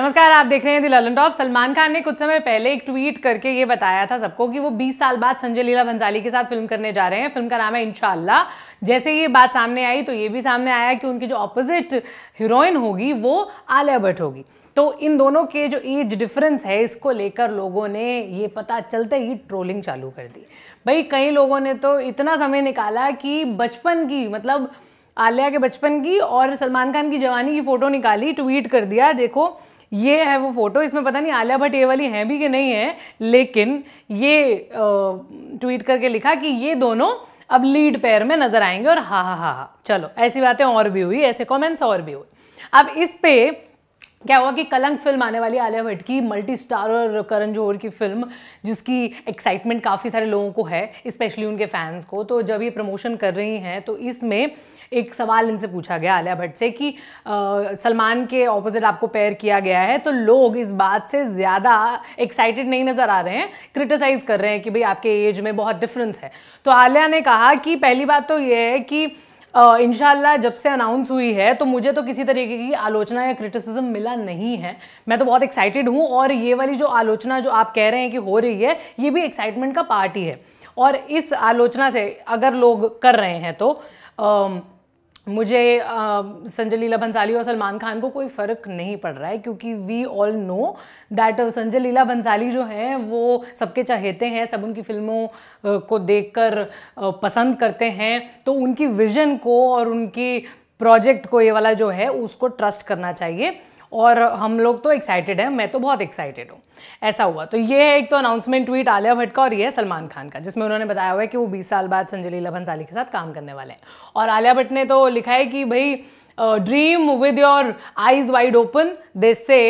नमस्कार आप देख रहे हैं दिलालन टॉप सलमान खान ने कुछ समय पहले एक ट्वीट करके ये बताया था सबको कि वो 20 साल बाद संजय लीला भंसाली के साथ फिल्म करने जा रहे हैं फिल्म का नाम है इनशाला जैसे ये बात सामने आई तो ये भी सामने आया कि उनकी जो ऑपोजिट हीरोइन होगी वो आलिया भट्ट होगी तो इन दोनों के जो एज डिफरेंस है इसको लेकर लोगों ने ये पता चलते ही ट्रोलिंग चालू कर दी भाई कई लोगों ने तो इतना समय निकाला कि बचपन की मतलब आलिया के बचपन की और सलमान खान की जवानी की फ़ोटो निकाली ट्वीट कर दिया देखो ये है वो फ़ोटो इसमें पता नहीं आलिया भट्ट ये वाली हैं भी कि नहीं है लेकिन ये ट्वीट करके लिखा कि ये दोनों अब लीड पेयर में नजर आएंगे और हा हा हा हा चलो ऐसी बातें और भी हुई ऐसे कमेंट्स और भी हुए अब इस पे क्या हुआ कि कलंक फिल्म आने वाली आलिया भट्ट की मल्टी स्टार और करण जोहर की फिल्म जिसकी एक्साइटमेंट काफ़ी सारे लोगों को है स्पेशली उनके फैंस को तो जब ये प्रमोशन कर रही हैं तो इसमें एक सवाल इनसे पूछा गया आलिया भट्ट से कि सलमान के ऑपोजिट आपको पेयर किया गया है तो लोग इस बात से ज़्यादा एक्साइटेड नहीं नज़र आ रहे हैं क्रिटिसाइज़ कर रहे हैं कि भाई आपके एज में बहुत डिफरेंस है तो आलिया ने कहा कि पहली बात तो ये है कि इनशाला जब से अनाउंस हुई है तो मुझे तो किसी तरीके की आलोचना या क्रिटिसिज्म मिला नहीं है मैं तो बहुत एक्साइटेड हूँ और ये वाली जो आलोचना जो आप कह रहे हैं कि हो रही है ये भी एक्साइटमेंट का पार्ट ही है और इस आलोचना से अगर लोग कर रहे हैं तो आ, मुझे संजय लीला भंसाली और सलमान खान को कोई फ़र्क नहीं पड़ रहा है क्योंकि we all know that Sanjay Leela Bhansali जो हैं वो सबके चाहते हैं सब उनकी फिल्मों को देखकर पसंद करते हैं तो उनकी विजन को और उनकी प्रोजेक्ट को ये वाला जो है उसको ट्रस्ट करना चाहिए और हम लोग तो एक्साइटेड हैं मैं तो बहुत एक्साइटेड हूँ ऐसा हुआ तो ये है एक तो अनाउंसमेंट ट्वीट आलिया भट्ट का और ये है सलमान खान का जिसमें उन्होंने बताया हुआ है कि वो बीस साल बाद संजय लीला भंसाली के साथ काम करने वाले हैं और आलिया भट्ट ने तो लिखा है कि भाई dream with your eyes wide open this से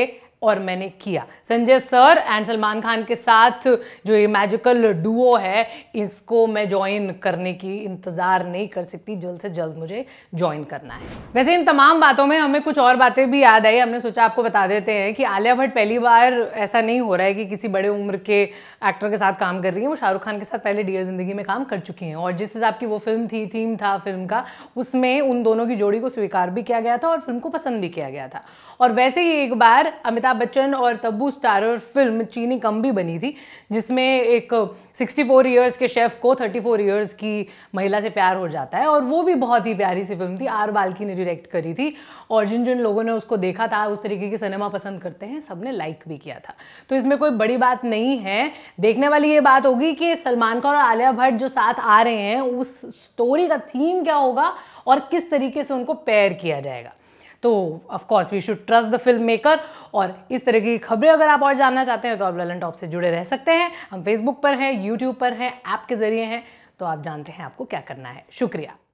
और मैंने किया संजय सर एंड सलमान खान के साथ जो ये मैजिकल डुओ है इसको मैं ज्वाइन करने की इंतज़ार नहीं कर सकती जल्द से जल्द मुझे ज्वाइन करना है वैसे इन तमाम बातों में हमें कुछ और बातें भी याद आई हमने सोचा आपको बता देते हैं कि आलिया भट्ट पहली बार ऐसा नहीं हो रहा है कि किसी बड़े उम्र के एक्टर के साथ काम कर रही है वो शाहरुख खान के साथ पहले डियर ज़िंदगी में काम कर चुकी हैं और जिस हिसाब की वो फिल्म थी थीम था फिल्म का उसमें उन दोनों की जोड़ी को स्वीकार भी किया गया था और फिल्म को पसंद भी किया गया था और वैसे ही एक बार अमिताभ अमिताभ बच्चन और तब्बू स्टारर फिल्म चीनी कम भी बनी थी जिसमें एक 64 ईयर्स के शेफ़ को 34 ईयर्स की महिला से प्यार हो जाता है और वो भी बहुत ही प्यारी सी फिल्म थी आर बाल्की ने डायरेक्ट करी थी और जिन जिन लोगों ने उसको देखा था उस तरीके की सिनेमा पसंद करते हैं सब ने लाइक भी किया था तो इसमें कोई बड़ी बात नहीं है देखने वाली ये बात होगी कि सलमान खान और आलिया भट्ट जो साथ आ रहे हैं उस स्टोरी का थीम क्या होगा और किस तरीके से उनको पेयर किया जाएगा तो of course we should trust the film maker और इस तरह की खबरें अगर आप और जानना चाहते हैं तो आप ललन टॉप से जुड़े रह सकते हैं हम फेसबुक पर हैं यूट्यूब पर हैं ऐप के ज़रिए हैं तो आप जानते हैं आपको क्या करना है शुक्रिया